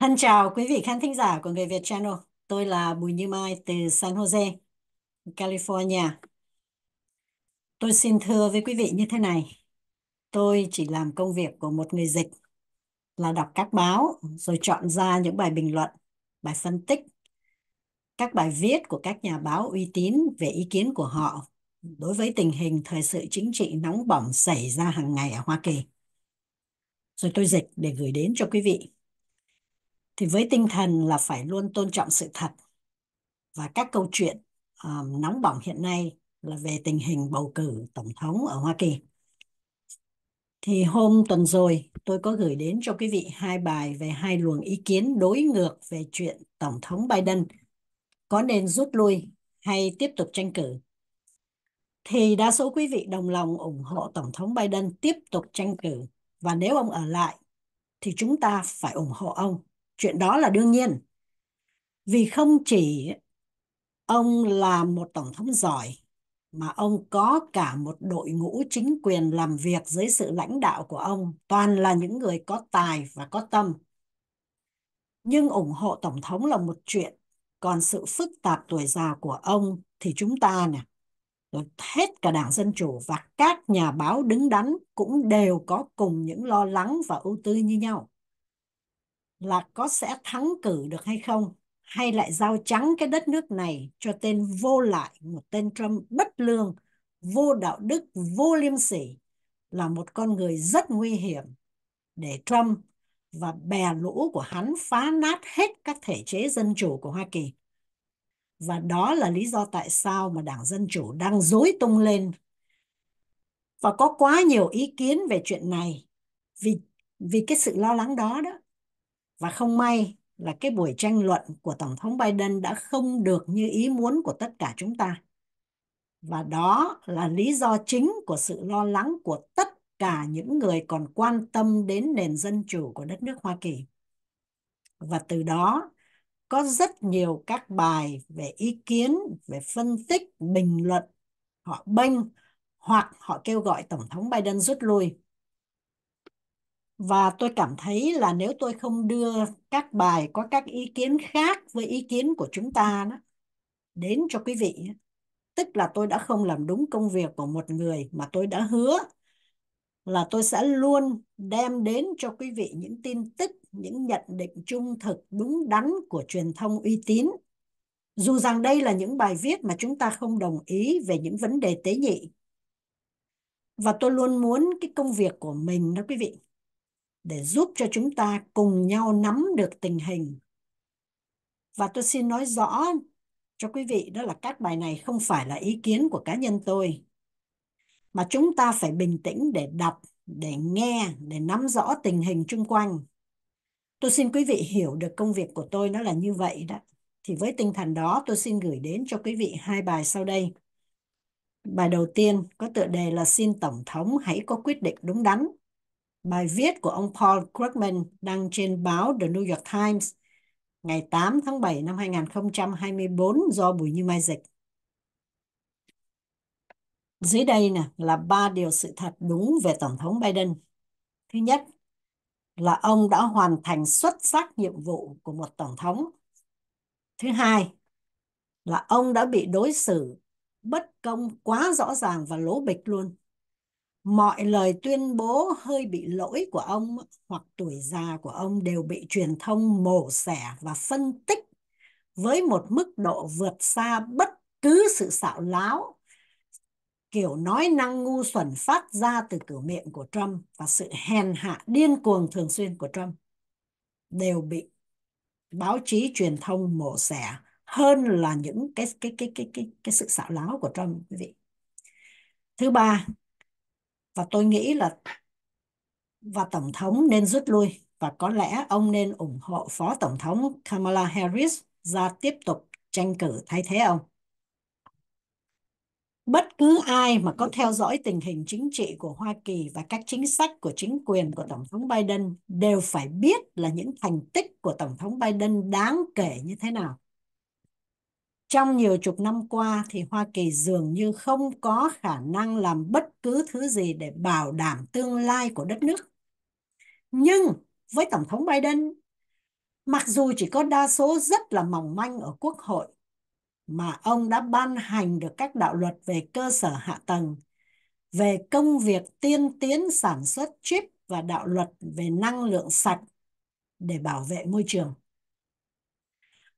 Thân chào quý vị khán thính giả của Người Việt Channel. Tôi là Bùi Như Mai từ San Jose, California. Tôi xin thưa với quý vị như thế này. Tôi chỉ làm công việc của một người dịch là đọc các báo rồi chọn ra những bài bình luận, bài phân tích, các bài viết của các nhà báo uy tín về ý kiến của họ đối với tình hình thời sự chính trị nóng bỏng xảy ra hàng ngày ở Hoa Kỳ. Rồi tôi dịch để gửi đến cho quý vị thì với tinh thần là phải luôn tôn trọng sự thật và các câu chuyện um, nóng bỏng hiện nay là về tình hình bầu cử tổng thống ở Hoa Kỳ. Thì hôm tuần rồi tôi có gửi đến cho quý vị hai bài về hai luồng ý kiến đối ngược về chuyện tổng thống Biden có nên rút lui hay tiếp tục tranh cử. Thì đa số quý vị đồng lòng ủng hộ tổng thống Biden tiếp tục tranh cử và nếu ông ở lại thì chúng ta phải ủng hộ ông chuyện đó là đương nhiên vì không chỉ ông là một tổng thống giỏi mà ông có cả một đội ngũ chính quyền làm việc dưới sự lãnh đạo của ông toàn là những người có tài và có tâm nhưng ủng hộ tổng thống là một chuyện còn sự phức tạp tuổi già của ông thì chúng ta nè hết cả đảng dân chủ và các nhà báo đứng đắn cũng đều có cùng những lo lắng và ưu tư như nhau là có sẽ thắng cử được hay không hay lại giao trắng cái đất nước này cho tên vô lại một tên Trump bất lương vô đạo đức vô liêm sỉ là một con người rất nguy hiểm để Trump và bè lũ của hắn phá nát hết các thể chế dân chủ của Hoa Kỳ. Và đó là lý do tại sao mà Đảng Dân Chủ đang dối tung lên. Và có quá nhiều ý kiến về chuyện này vì vì cái sự lo lắng đó đó và không may là cái buổi tranh luận của Tổng thống Biden đã không được như ý muốn của tất cả chúng ta. Và đó là lý do chính của sự lo lắng của tất cả những người còn quan tâm đến nền dân chủ của đất nước Hoa Kỳ. Và từ đó có rất nhiều các bài về ý kiến, về phân tích, bình luận, họ bênh hoặc họ kêu gọi Tổng thống Biden rút lui và tôi cảm thấy là nếu tôi không đưa các bài có các ý kiến khác với ý kiến của chúng ta đó, đến cho quý vị, tức là tôi đã không làm đúng công việc của một người mà tôi đã hứa là tôi sẽ luôn đem đến cho quý vị những tin tức, những nhận định trung thực đúng đắn của truyền thông uy tín. Dù rằng đây là những bài viết mà chúng ta không đồng ý về những vấn đề tế nhị. Và tôi luôn muốn cái công việc của mình đó quý vị, để giúp cho chúng ta cùng nhau nắm được tình hình. Và tôi xin nói rõ cho quý vị đó là các bài này không phải là ý kiến của cá nhân tôi mà chúng ta phải bình tĩnh để đọc, để nghe, để nắm rõ tình hình chung quanh. Tôi xin quý vị hiểu được công việc của tôi nó là như vậy đó. Thì với tinh thần đó tôi xin gửi đến cho quý vị hai bài sau đây. Bài đầu tiên có tựa đề là xin Tổng thống hãy có quyết định đúng đắn Bài viết của ông Paul Krugman đăng trên báo The New York Times ngày 8 tháng 7 năm 2024 do Bùi Như Mai dịch. Dưới đây nè là ba điều sự thật đúng về Tổng thống Biden. Thứ nhất là ông đã hoàn thành xuất sắc nhiệm vụ của một Tổng thống. Thứ hai là ông đã bị đối xử bất công quá rõ ràng và lố bịch luôn mọi lời tuyên bố hơi bị lỗi của ông hoặc tuổi già của ông đều bị truyền thông mổ xẻ và phân tích với một mức độ vượt xa bất cứ sự xạo láo kiểu nói năng ngu xuẩn phát ra từ cửa miệng của Trump và sự hèn hạ điên cuồng thường xuyên của Trump đều bị báo chí truyền thông mổ xẻ hơn là những cái cái cái cái cái cái sự xạo láo của Trump quý vị. Thứ ba, và tôi nghĩ là và tổng thống nên rút lui và có lẽ ông nên ủng hộ phó tổng thống Kamala Harris ra tiếp tục tranh cử thay thế ông. Bất cứ ai mà có theo dõi tình hình chính trị của Hoa Kỳ và các chính sách của chính quyền của Tổng thống Biden đều phải biết là những thành tích của Tổng thống Biden đáng kể như thế nào. Trong nhiều chục năm qua thì Hoa Kỳ dường như không có khả năng làm bất cứ thứ gì để bảo đảm tương lai của đất nước. Nhưng với Tổng thống Biden, mặc dù chỉ có đa số rất là mỏng manh ở Quốc hội, mà ông đã ban hành được các đạo luật về cơ sở hạ tầng, về công việc tiên tiến sản xuất chip và đạo luật về năng lượng sạch để bảo vệ môi trường.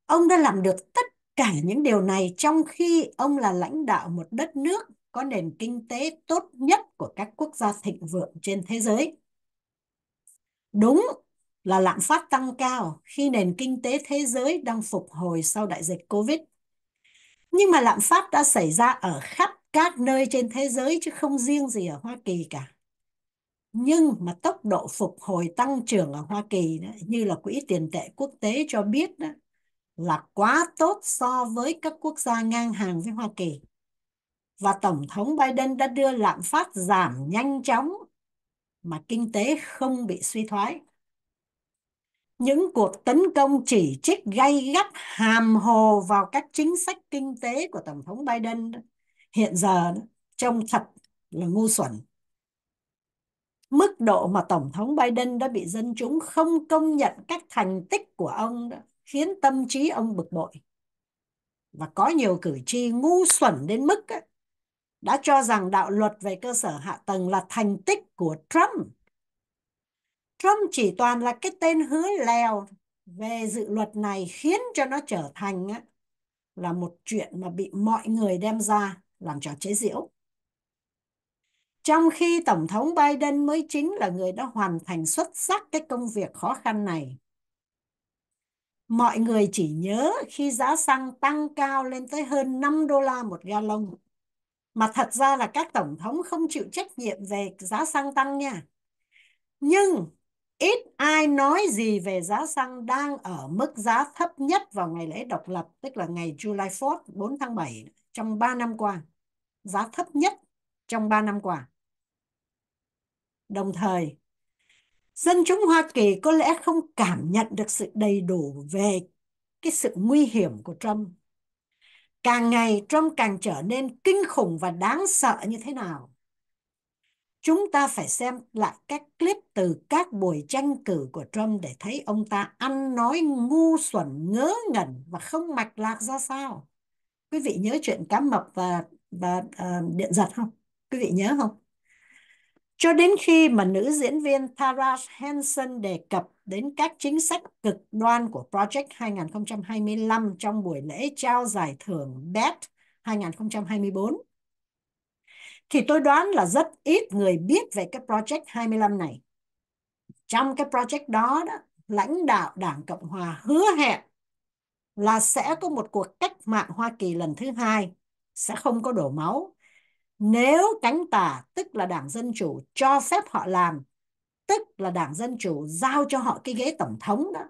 Ông đã làm được tất cả những điều này trong khi ông là lãnh đạo một đất nước có nền kinh tế tốt nhất của các quốc gia thịnh vượng trên thế giới. Đúng là lạm phát tăng cao khi nền kinh tế thế giới đang phục hồi sau đại dịch Covid. Nhưng mà lạm phát đã xảy ra ở khắp các nơi trên thế giới chứ không riêng gì ở Hoa Kỳ cả. Nhưng mà tốc độ phục hồi tăng trưởng ở Hoa Kỳ như là Quỹ tiền tệ quốc tế cho biết đó, là quá tốt so với các quốc gia ngang hàng với Hoa Kỳ. Và Tổng thống Biden đã đưa lạm phát giảm nhanh chóng mà kinh tế không bị suy thoái. Những cuộc tấn công chỉ trích gay gắt hàm hồ vào các chính sách kinh tế của Tổng thống Biden hiện giờ trông thật là ngu xuẩn. Mức độ mà Tổng thống Biden đã bị dân chúng không công nhận các thành tích của ông khiến tâm trí ông bực bội. Và có nhiều cử tri ngu xuẩn đến mức ấy, đã cho rằng đạo luật về cơ sở hạ tầng là thành tích của Trump. Trump chỉ toàn là cái tên hứa lèo về dự luật này khiến cho nó trở thành ấy, là một chuyện mà bị mọi người đem ra làm trò chế giễu. Trong khi Tổng thống Biden mới chính là người đã hoàn thành xuất sắc cái công việc khó khăn này mọi người chỉ nhớ khi giá xăng tăng cao lên tới hơn 5 đô la một gallon. Mà thật ra là các tổng thống không chịu trách nhiệm về giá xăng tăng nha. Nhưng ít ai nói gì về giá xăng đang ở mức giá thấp nhất vào ngày lễ độc lập, tức là ngày July 4, 4 tháng 7, trong 3 năm qua. Giá thấp nhất trong 3 năm qua. Đồng thời, dân chúng Hoa Kỳ có lẽ không cảm nhận được sự đầy đủ về cái sự nguy hiểm của Trump. Càng ngày Trump càng trở nên kinh khủng và đáng sợ như thế nào. Chúng ta phải xem lại các clip từ các buổi tranh cử của Trump để thấy ông ta ăn nói ngu xuẩn, ngớ ngẩn và không mạch lạc ra sao. Quý vị nhớ chuyện cá mập và và uh, điện giật không? Quý vị nhớ không? Cho đến khi mà nữ diễn viên Tara Hansen đề cập đến các chính sách cực đoan của Project 2025 trong buổi lễ trao giải thưởng BET 2024, thì tôi đoán là rất ít người biết về cái Project 25 này. Trong cái project đó, đó lãnh đạo Đảng Cộng Hòa hứa hẹn là sẽ có một cuộc cách mạng Hoa Kỳ lần thứ hai, sẽ không có đổ máu, nếu cánh tả tức là đảng dân chủ cho phép họ làm tức là đảng dân chủ giao cho họ cái ghế tổng thống đó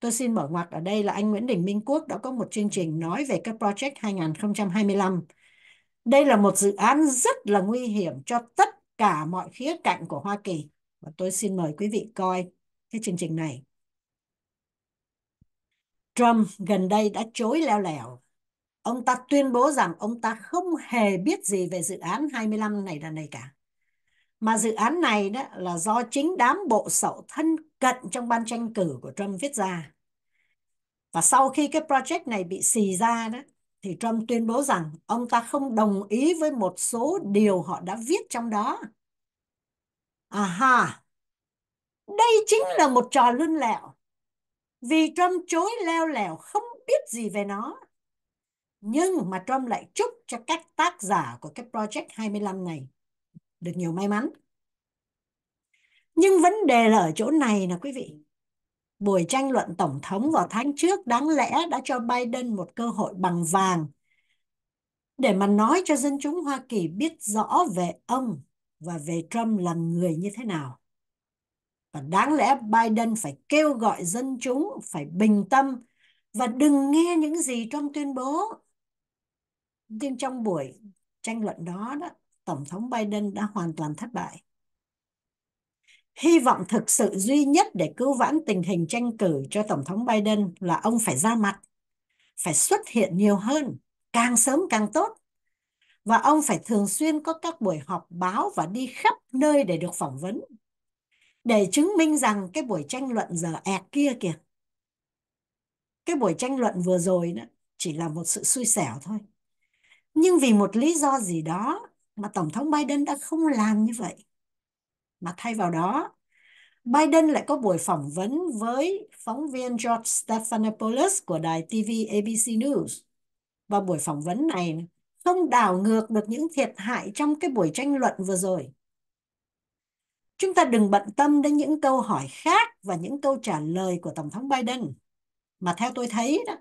tôi xin mở ngoặc ở đây là anh Nguyễn Đình Minh Quốc đã có một chương trình nói về cái project 2025 đây là một dự án rất là nguy hiểm cho tất cả mọi khía cạnh của Hoa Kỳ và tôi xin mời quý vị coi cái chương trình này Trump gần đây đã chối leo lẻo Ông ta tuyên bố rằng ông ta không hề biết gì về dự án 25 này là này cả. Mà dự án này đó là do chính đám bộ sậu thân cận trong ban tranh cử của Trump viết ra. Và sau khi cái project này bị xì ra đó, thì Trump tuyên bố rằng ông ta không đồng ý với một số điều họ đã viết trong đó. À ha, đây chính là một trò lươn lẹo. Vì Trump chối leo lẻo không biết gì về nó nhưng mà Trump lại chúc cho các tác giả của cái project 25 này được nhiều may mắn. Nhưng vấn đề là ở chỗ này là quý vị, buổi tranh luận tổng thống vào tháng trước đáng lẽ đã cho Biden một cơ hội bằng vàng để mà nói cho dân chúng Hoa Kỳ biết rõ về ông và về Trump là người như thế nào. Và đáng lẽ Biden phải kêu gọi dân chúng phải bình tâm và đừng nghe những gì Trump tuyên bố nhưng trong buổi tranh luận đó, đó tổng thống Biden đã hoàn toàn thất bại. Hy vọng thực sự duy nhất để cứu vãn tình hình tranh cử cho tổng thống Biden là ông phải ra mặt, phải xuất hiện nhiều hơn, càng sớm càng tốt. Và ông phải thường xuyên có các buổi họp báo và đi khắp nơi để được phỏng vấn. Để chứng minh rằng cái buổi tranh luận giờ ẹt kia kìa. Cái buổi tranh luận vừa rồi đó chỉ là một sự xui xẻo thôi nhưng vì một lý do gì đó mà tổng thống Biden đã không làm như vậy mà thay vào đó Biden lại có buổi phỏng vấn với phóng viên George Stephanopoulos của đài TV ABC News. Và buổi phỏng vấn này không đảo ngược được những thiệt hại trong cái buổi tranh luận vừa rồi. Chúng ta đừng bận tâm đến những câu hỏi khác và những câu trả lời của Tổng thống Biden. Mà theo tôi thấy đó,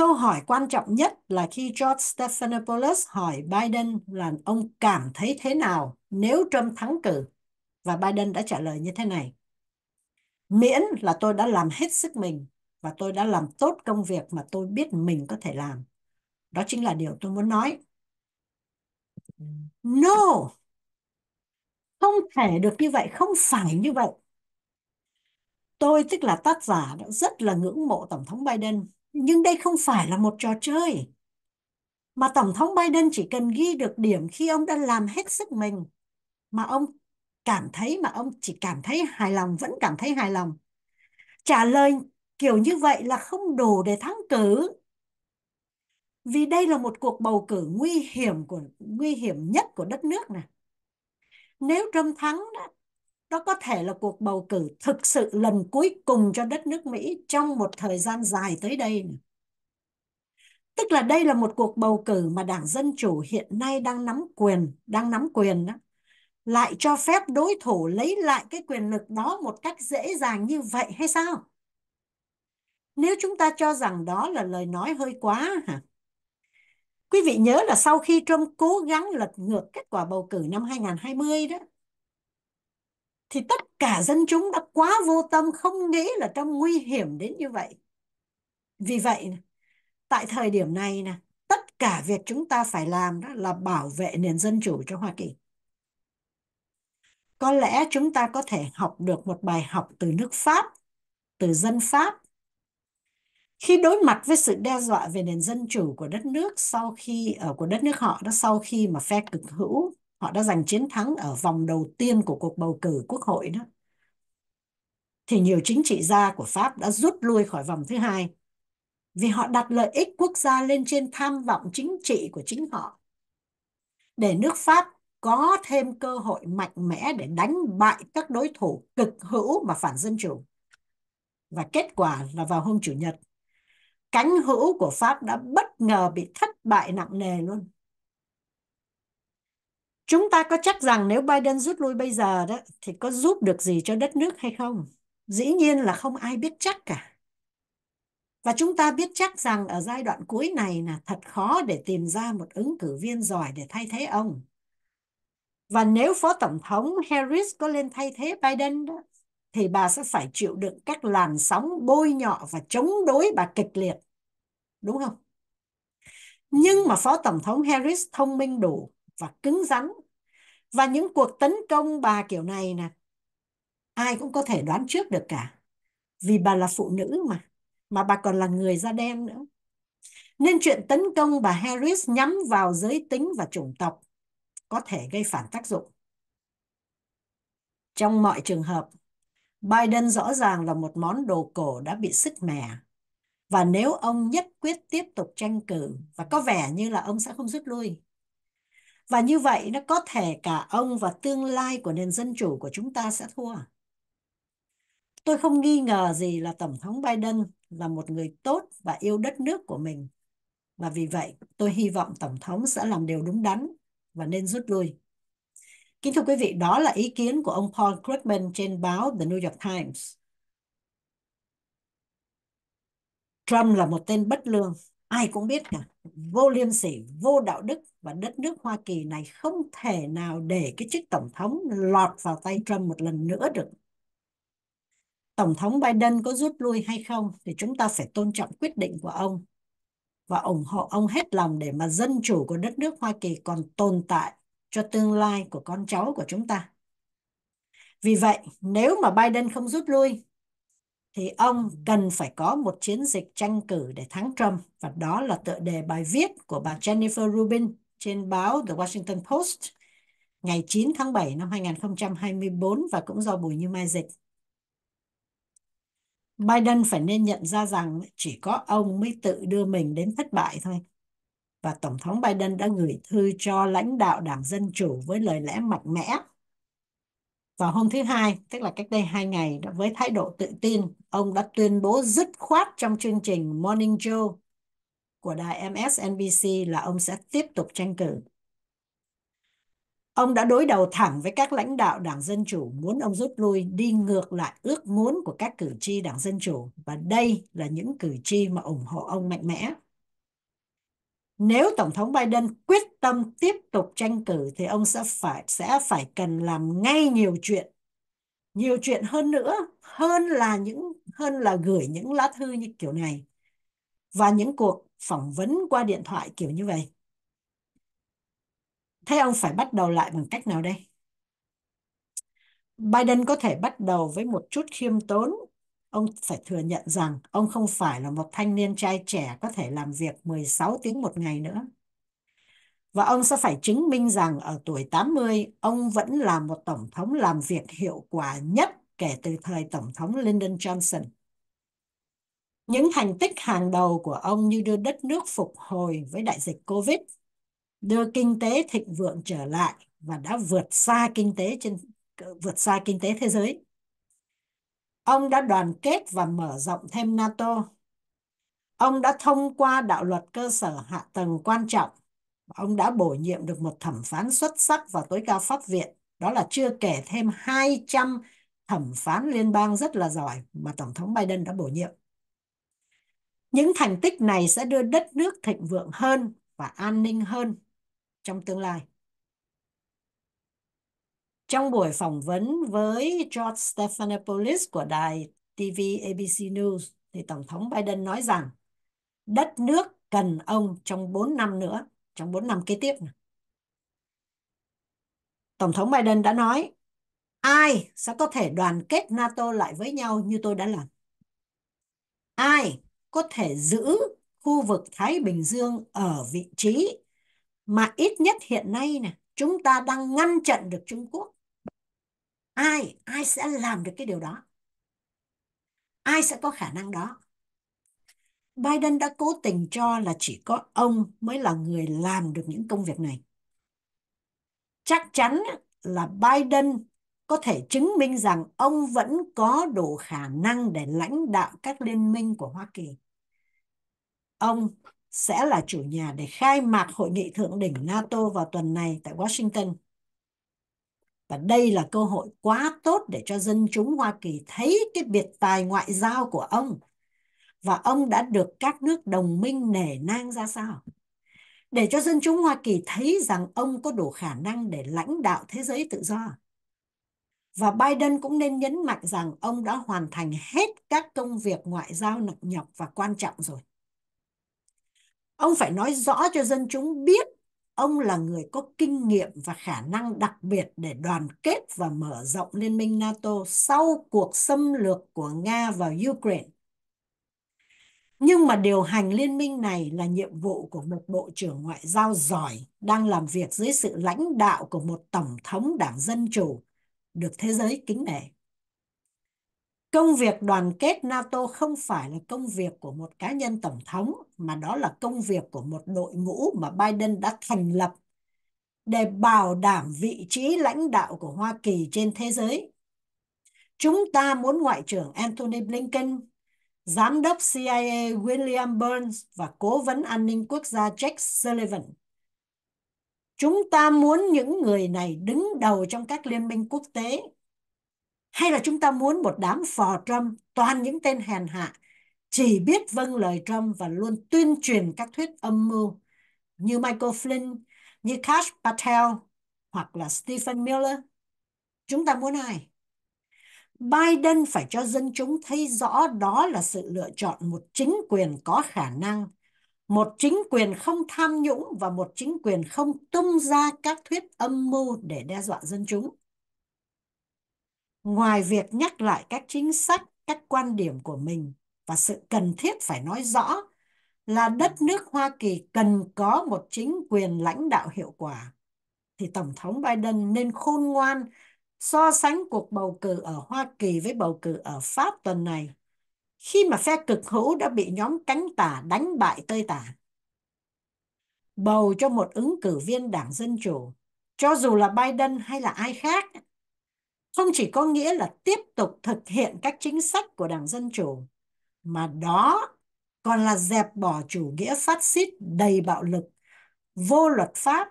Câu hỏi quan trọng nhất là khi George Stephanopoulos hỏi Biden là ông cảm thấy thế nào nếu Trump thắng cử. Và Biden đã trả lời như thế này. Miễn là tôi đã làm hết sức mình và tôi đã làm tốt công việc mà tôi biết mình có thể làm. Đó chính là điều tôi muốn nói. No! Không thể được như vậy, không phải như vậy. Tôi, tức là tác giả, đã rất là ngưỡng mộ Tổng thống Biden nhưng đây không phải là một trò chơi. Mà Tổng thống Biden chỉ cần ghi được điểm khi ông đã làm hết sức mình mà ông cảm thấy mà ông chỉ cảm thấy hài lòng vẫn cảm thấy hài lòng. Trả lời kiểu như vậy là không đủ để thắng cử. Vì đây là một cuộc bầu cử nguy hiểm của nguy hiểm nhất của đất nước này. Nếu Trump thắng đó, đó có thể là cuộc bầu cử thực sự lần cuối cùng cho đất nước Mỹ trong một thời gian dài tới đây. Tức là đây là một cuộc bầu cử mà Đảng Dân Chủ hiện nay đang nắm quyền, đang nắm quyền đó, lại cho phép đối thủ lấy lại cái quyền lực đó một cách dễ dàng như vậy hay sao? Nếu chúng ta cho rằng đó là lời nói hơi quá hả? Quý vị nhớ là sau khi Trump cố gắng lật ngược kết quả bầu cử năm 2020 đó, thì tất cả dân chúng đã quá vô tâm không nghĩ là trong nguy hiểm đến như vậy vì vậy tại thời điểm này nè tất cả việc chúng ta phải làm đó là bảo vệ nền dân chủ cho hoa kỳ có lẽ chúng ta có thể học được một bài học từ nước pháp từ dân pháp khi đối mặt với sự đe dọa về nền dân chủ của đất nước sau khi ở ờ, của đất nước họ đó sau khi mà phe cực hữu họ đã giành chiến thắng ở vòng đầu tiên của cuộc bầu cử quốc hội đó thì nhiều chính trị gia của Pháp đã rút lui khỏi vòng thứ hai vì họ đặt lợi ích quốc gia lên trên tham vọng chính trị của chính họ để nước Pháp có thêm cơ hội mạnh mẽ để đánh bại các đối thủ cực hữu mà phản dân chủ. Và kết quả là vào hôm Chủ nhật, cánh hữu của Pháp đã bất ngờ bị thất bại nặng nề luôn chúng ta có chắc rằng nếu Biden rút lui bây giờ đó thì có giúp được gì cho đất nước hay không? Dĩ nhiên là không ai biết chắc cả. Và chúng ta biết chắc rằng ở giai đoạn cuối này là thật khó để tìm ra một ứng cử viên giỏi để thay thế ông. Và nếu Phó Tổng thống Harris có lên thay thế Biden đó, thì bà sẽ phải chịu đựng các làn sóng bôi nhọ và chống đối bà kịch liệt. Đúng không? Nhưng mà Phó Tổng thống Harris thông minh đủ và cứng rắn và những cuộc tấn công bà kiểu này nè ai cũng có thể đoán trước được cả vì bà là phụ nữ mà mà bà còn là người da đen nữa nên chuyện tấn công bà Harris nhắm vào giới tính và chủng tộc có thể gây phản tác dụng trong mọi trường hợp Biden rõ ràng là một món đồ cổ đã bị sức mẻ và nếu ông nhất quyết tiếp tục tranh cử và có vẻ như là ông sẽ không rút lui và như vậy nó có thể cả ông và tương lai của nền dân chủ của chúng ta sẽ thua. Tôi không nghi ngờ gì là Tổng thống Biden là một người tốt và yêu đất nước của mình. Và vì vậy, tôi hy vọng Tổng thống sẽ làm điều đúng đắn và nên rút lui. Kính thưa quý vị, đó là ý kiến của ông Paul Krugman trên báo The New York Times. Trump là một tên bất lương ai cũng biết cả vô liêm sỉ vô đạo đức và đất nước Hoa Kỳ này không thể nào để cái chức tổng thống lọt vào tay Trump một lần nữa được tổng thống Biden có rút lui hay không thì chúng ta phải tôn trọng quyết định của ông và ủng hộ ông hết lòng để mà dân chủ của đất nước Hoa Kỳ còn tồn tại cho tương lai của con cháu của chúng ta. Vì vậy, nếu mà Biden không rút lui thì ông cần phải có một chiến dịch tranh cử để thắng Trump và đó là tựa đề bài viết của bà Jennifer Rubin trên báo The Washington Post ngày 9 tháng 7 năm 2024 và cũng do Bùi Như Mai dịch. Biden phải nên nhận ra rằng chỉ có ông mới tự đưa mình đến thất bại thôi. Và Tổng thống Biden đã gửi thư cho lãnh đạo Đảng Dân Chủ với lời lẽ mạnh mẽ vào hôm thứ hai, tức là cách đây hai ngày, với thái độ tự tin, ông đã tuyên bố dứt khoát trong chương trình Morning Joe của đài MSNBC là ông sẽ tiếp tục tranh cử. Ông đã đối đầu thẳng với các lãnh đạo Đảng Dân Chủ muốn ông rút lui đi ngược lại ước muốn của các cử tri Đảng Dân Chủ và đây là những cử tri mà ủng hộ ông mạnh mẽ nếu tổng thống Biden quyết tâm tiếp tục tranh cử thì ông sẽ phải sẽ phải cần làm ngay nhiều chuyện nhiều chuyện hơn nữa hơn là những hơn là gửi những lá thư như kiểu này và những cuộc phỏng vấn qua điện thoại kiểu như vậy thế ông phải bắt đầu lại bằng cách nào đây Biden có thể bắt đầu với một chút khiêm tốn Ông phải thừa nhận rằng ông không phải là một thanh niên trai trẻ có thể làm việc 16 tiếng một ngày nữa. Và ông sẽ phải chứng minh rằng ở tuổi 80, ông vẫn là một tổng thống làm việc hiệu quả nhất kể từ thời tổng thống Lyndon Johnson. Những thành tích hàng đầu của ông như đưa đất nước phục hồi với đại dịch Covid, đưa kinh tế thịnh vượng trở lại và đã vượt xa kinh tế trên vượt xa kinh tế thế giới Ông đã đoàn kết và mở rộng thêm NATO. Ông đã thông qua đạo luật cơ sở hạ tầng quan trọng. Ông đã bổ nhiệm được một thẩm phán xuất sắc vào tối cao pháp viện. Đó là chưa kể thêm 200 thẩm phán liên bang rất là giỏi mà Tổng thống Biden đã bổ nhiệm. Những thành tích này sẽ đưa đất nước thịnh vượng hơn và an ninh hơn trong tương lai. Trong buổi phỏng vấn với George Stephanopoulos của đài TV ABC News, thì Tổng thống Biden nói rằng đất nước cần ông trong 4 năm nữa, trong 4 năm kế tiếp. Tổng thống Biden đã nói, ai sẽ có thể đoàn kết NATO lại với nhau như tôi đã làm? Ai có thể giữ khu vực Thái Bình Dương ở vị trí mà ít nhất hiện nay nè chúng ta đang ngăn chặn được Trung Quốc ai ai sẽ làm được cái điều đó ai sẽ có khả năng đó Biden đã cố tình cho là chỉ có ông mới là người làm được những công việc này chắc chắn là Biden có thể chứng minh rằng ông vẫn có đủ khả năng để lãnh đạo các liên minh của Hoa Kỳ. Ông sẽ là chủ nhà để khai mạc hội nghị thượng đỉnh NATO vào tuần này tại Washington. Và đây là cơ hội quá tốt để cho dân chúng Hoa Kỳ thấy cái biệt tài ngoại giao của ông. Và ông đã được các nước đồng minh nể nang ra sao? Để cho dân chúng Hoa Kỳ thấy rằng ông có đủ khả năng để lãnh đạo thế giới tự do. Và Biden cũng nên nhấn mạnh rằng ông đã hoàn thành hết các công việc ngoại giao nặng nhọc và quan trọng rồi. Ông phải nói rõ cho dân chúng biết ông là người có kinh nghiệm và khả năng đặc biệt để đoàn kết và mở rộng liên minh NATO sau cuộc xâm lược của Nga vào Ukraine. Nhưng mà điều hành liên minh này là nhiệm vụ của một bộ trưởng ngoại giao giỏi đang làm việc dưới sự lãnh đạo của một tổng thống đảng Dân Chủ được thế giới kính nể. Công việc đoàn kết NATO không phải là công việc của một cá nhân tổng thống mà đó là công việc của một đội ngũ mà Biden đã thành lập để bảo đảm vị trí lãnh đạo của Hoa Kỳ trên thế giới. Chúng ta muốn Ngoại trưởng Anthony Blinken, Giám đốc CIA William Burns và Cố vấn An ninh Quốc gia Jack Sullivan. Chúng ta muốn những người này đứng đầu trong các liên minh quốc tế hay là chúng ta muốn một đám phò Trump toàn những tên hèn hạ chỉ biết vâng lời Trump và luôn tuyên truyền các thuyết âm mưu như Michael Flynn, như Cash Patel hoặc là Stephen Miller. Chúng ta muốn ai? Biden phải cho dân chúng thấy rõ đó là sự lựa chọn một chính quyền có khả năng, một chính quyền không tham nhũng và một chính quyền không tung ra các thuyết âm mưu để đe dọa dân chúng ngoài việc nhắc lại các chính sách các quan điểm của mình và sự cần thiết phải nói rõ là đất nước hoa kỳ cần có một chính quyền lãnh đạo hiệu quả thì tổng thống biden nên khôn ngoan so sánh cuộc bầu cử ở hoa kỳ với bầu cử ở pháp tuần này khi mà phe cực hữu đã bị nhóm cánh tả đánh bại tơi tả bầu cho một ứng cử viên đảng dân chủ cho dù là biden hay là ai khác không chỉ có nghĩa là tiếp tục thực hiện các chính sách của Đảng Dân Chủ, mà đó còn là dẹp bỏ chủ nghĩa phát xít đầy bạo lực, vô luật pháp,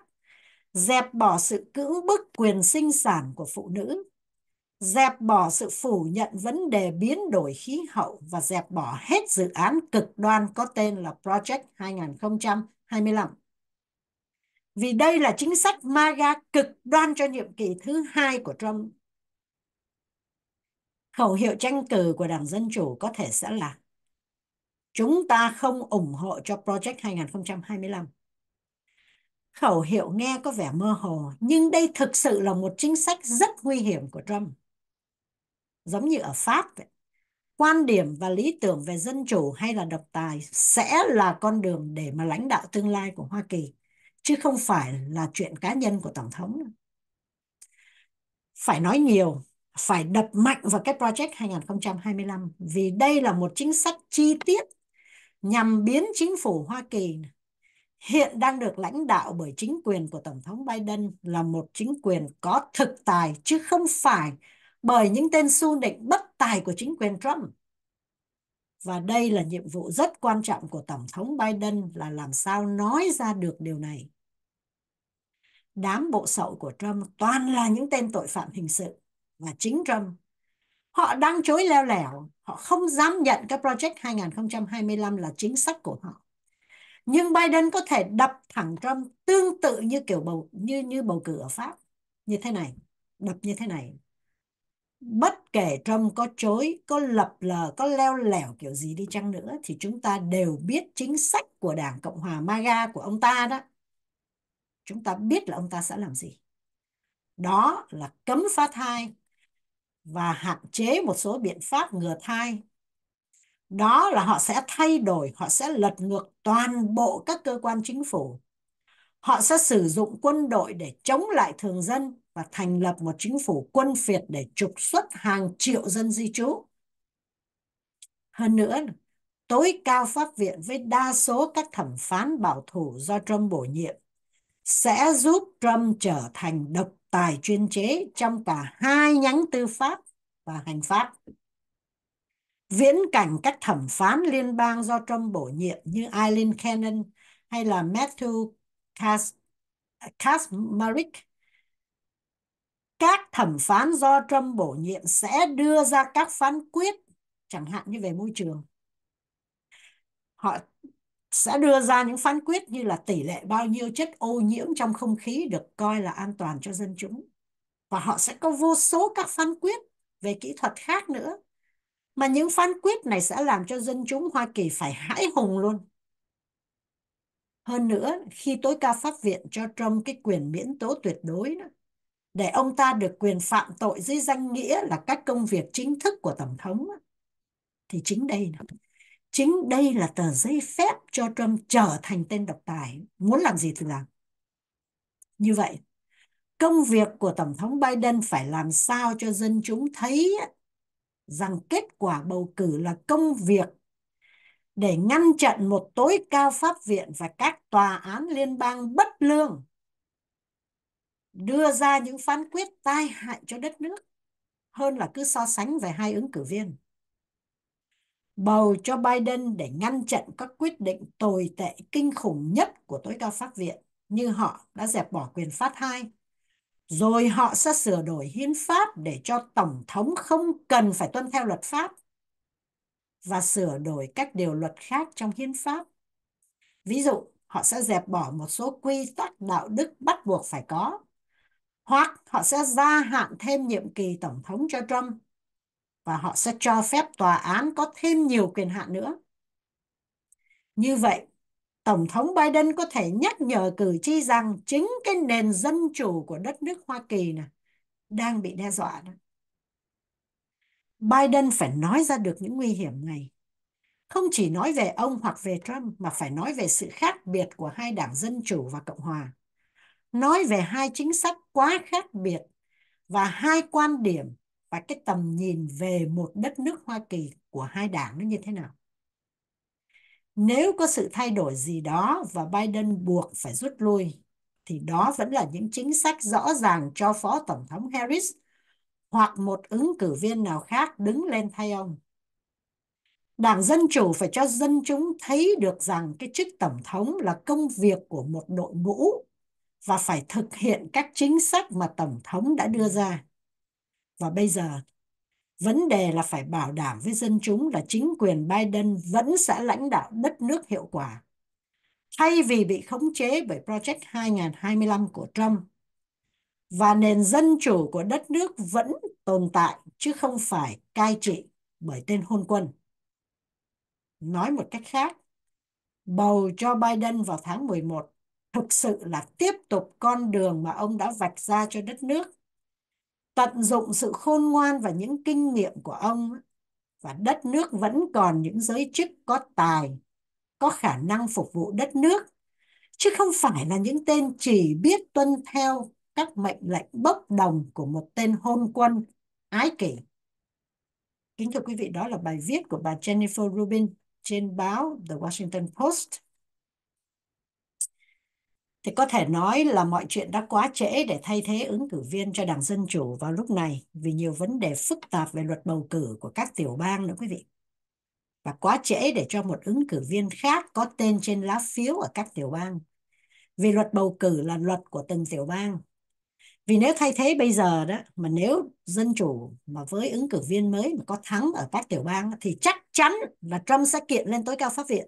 dẹp bỏ sự cưỡng bức quyền sinh sản của phụ nữ, dẹp bỏ sự phủ nhận vấn đề biến đổi khí hậu và dẹp bỏ hết dự án cực đoan có tên là Project 2025. Vì đây là chính sách MAGA cực đoan cho nhiệm kỳ thứ hai của Trump Khẩu hiệu tranh cử của Đảng Dân Chủ có thể sẽ là Chúng ta không ủng hộ cho Project 2025. Khẩu hiệu nghe có vẻ mơ hồ, nhưng đây thực sự là một chính sách rất nguy hiểm của Trump. Giống như ở Pháp vậy. Quan điểm và lý tưởng về dân chủ hay là độc tài sẽ là con đường để mà lãnh đạo tương lai của Hoa Kỳ, chứ không phải là chuyện cá nhân của Tổng thống. Phải nói nhiều, phải đập mạnh vào cái project 2025 vì đây là một chính sách chi tiết nhằm biến chính phủ Hoa Kỳ hiện đang được lãnh đạo bởi chính quyền của Tổng thống Biden là một chính quyền có thực tài chứ không phải bởi những tên su định bất tài của chính quyền Trump. Và đây là nhiệm vụ rất quan trọng của Tổng thống Biden là làm sao nói ra được điều này. Đám bộ sậu của Trump toàn là những tên tội phạm hình sự và chính Trump. Họ đang chối leo lẻo, họ không dám nhận cái project 2025 là chính sách của họ. Nhưng Biden có thể đập thẳng Trump tương tự như kiểu bầu như như bầu cử ở Pháp như thế này, đập như thế này. Bất kể Trump có chối, có lập lờ, có leo lẻo kiểu gì đi chăng nữa thì chúng ta đều biết chính sách của Đảng Cộng hòa MAGA của ông ta đó. Chúng ta biết là ông ta sẽ làm gì. Đó là cấm phá thai và hạn chế một số biện pháp ngừa thai. Đó là họ sẽ thay đổi, họ sẽ lật ngược toàn bộ các cơ quan chính phủ. Họ sẽ sử dụng quân đội để chống lại thường dân và thành lập một chính phủ quân phiệt để trục xuất hàng triệu dân di trú. Hơn nữa, tối cao pháp viện với đa số các thẩm phán bảo thủ do Trump bổ nhiệm sẽ giúp Trump trở thành độc tài chuyên chế trong cả hai nhánh tư pháp và hành pháp. Viễn cảnh các thẩm phán liên bang do Trump bổ nhiệm như Eileen Cannon hay là Matthew Kas Kasmarich các thẩm phán do Trump bổ nhiệm sẽ đưa ra các phán quyết chẳng hạn như về môi trường. Họ sẽ đưa ra những phán quyết như là tỷ lệ bao nhiêu chất ô nhiễm trong không khí được coi là an toàn cho dân chúng. Và họ sẽ có vô số các phán quyết về kỹ thuật khác nữa. Mà những phán quyết này sẽ làm cho dân chúng Hoa Kỳ phải hãi hùng luôn. Hơn nữa, khi tối cao pháp viện cho Trump cái quyền miễn tố tuyệt đối đó, để ông ta được quyền phạm tội dưới danh nghĩa là các công việc chính thức của Tổng thống, thì chính đây. Đó chính đây là tờ giấy phép cho Trump trở thành tên độc tài, muốn làm gì thì làm. Như vậy, công việc của Tổng thống Biden phải làm sao cho dân chúng thấy rằng kết quả bầu cử là công việc để ngăn chặn một tối cao pháp viện và các tòa án liên bang bất lương đưa ra những phán quyết tai hại cho đất nước hơn là cứ so sánh về hai ứng cử viên bầu cho Biden để ngăn chặn các quyết định tồi tệ kinh khủng nhất của tối cao pháp viện như họ đã dẹp bỏ quyền phát hai. Rồi họ sẽ sửa đổi hiến pháp để cho Tổng thống không cần phải tuân theo luật pháp và sửa đổi các điều luật khác trong hiến pháp. Ví dụ, họ sẽ dẹp bỏ một số quy tắc đạo đức bắt buộc phải có. Hoặc họ sẽ gia hạn thêm nhiệm kỳ Tổng thống cho Trump và họ sẽ cho phép tòa án có thêm nhiều quyền hạn nữa. Như vậy, Tổng thống Biden có thể nhắc nhở cử tri rằng chính cái nền dân chủ của đất nước Hoa Kỳ này đang bị đe dọa. Đó. Biden phải nói ra được những nguy hiểm này. Không chỉ nói về ông hoặc về Trump mà phải nói về sự khác biệt của hai đảng Dân Chủ và Cộng Hòa. Nói về hai chính sách quá khác biệt và hai quan điểm và cái tầm nhìn về một đất nước Hoa Kỳ của hai đảng nó như thế nào. Nếu có sự thay đổi gì đó và Biden buộc phải rút lui thì đó vẫn là những chính sách rõ ràng cho Phó Tổng thống Harris hoặc một ứng cử viên nào khác đứng lên thay ông. Đảng Dân Chủ phải cho dân chúng thấy được rằng cái chức Tổng thống là công việc của một đội ngũ và phải thực hiện các chính sách mà Tổng thống đã đưa ra và bây giờ. Vấn đề là phải bảo đảm với dân chúng là chính quyền Biden vẫn sẽ lãnh đạo đất nước hiệu quả. Thay vì bị khống chế bởi Project 2025 của Trump, và nền dân chủ của đất nước vẫn tồn tại chứ không phải cai trị bởi tên hôn quân. Nói một cách khác, bầu cho Biden vào tháng 11 thực sự là tiếp tục con đường mà ông đã vạch ra cho đất nước tận dụng sự khôn ngoan và những kinh nghiệm của ông và đất nước vẫn còn những giới chức có tài, có khả năng phục vụ đất nước, chứ không phải là những tên chỉ biết tuân theo các mệnh lệnh bốc đồng của một tên hôn quân ái kỷ. Kính thưa quý vị, đó là bài viết của bà Jennifer Rubin trên báo The Washington Post thì có thể nói là mọi chuyện đã quá trễ để thay thế ứng cử viên cho Đảng Dân Chủ vào lúc này vì nhiều vấn đề phức tạp về luật bầu cử của các tiểu bang nữa quý vị. Và quá trễ để cho một ứng cử viên khác có tên trên lá phiếu ở các tiểu bang. Vì luật bầu cử là luật của từng tiểu bang. Vì nếu thay thế bây giờ đó, mà nếu Dân Chủ mà với ứng cử viên mới mà có thắng ở các tiểu bang thì chắc chắn là Trump sẽ kiện lên tối cao pháp viện.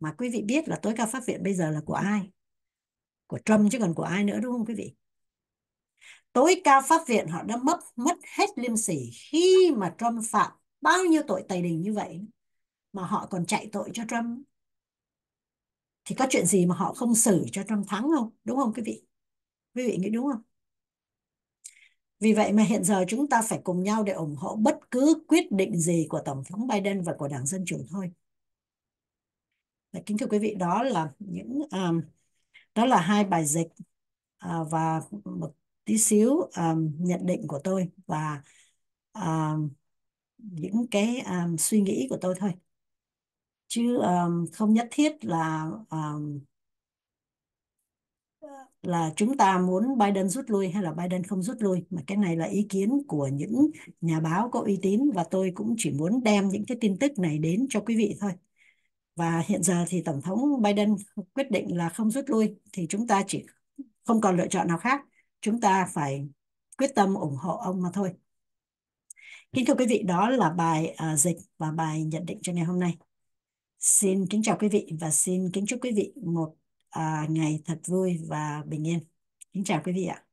Mà quý vị biết là tối cao pháp viện bây giờ là của ai? của Trump chứ còn của ai nữa đúng không quý vị tối cao pháp viện họ đã mất mất hết liêm sỉ khi mà Trump phạm bao nhiêu tội tày đình như vậy mà họ còn chạy tội cho Trump thì có chuyện gì mà họ không xử cho Trump thắng không đúng không quý vị quý vị nghĩ đúng không vì vậy mà hiện giờ chúng ta phải cùng nhau để ủng hộ bất cứ quyết định gì của Tổng thống Biden và của Đảng Dân Chủ thôi. Và kính thưa quý vị, đó là những um, đó là hai bài dịch à, và một tí xíu um, nhận định của tôi và um, những cái um, suy nghĩ của tôi thôi chứ um, không nhất thiết là um, là chúng ta muốn Biden rút lui hay là Biden không rút lui mà cái này là ý kiến của những nhà báo có uy tín và tôi cũng chỉ muốn đem những cái tin tức này đến cho quý vị thôi và hiện giờ thì tổng thống Biden quyết định là không rút lui thì chúng ta chỉ không còn lựa chọn nào khác chúng ta phải quyết tâm ủng hộ ông mà thôi kính thưa quý vị đó là bài uh, dịch và bài nhận định cho ngày hôm nay xin kính chào quý vị và xin kính chúc quý vị một uh, ngày thật vui và bình yên kính chào quý vị ạ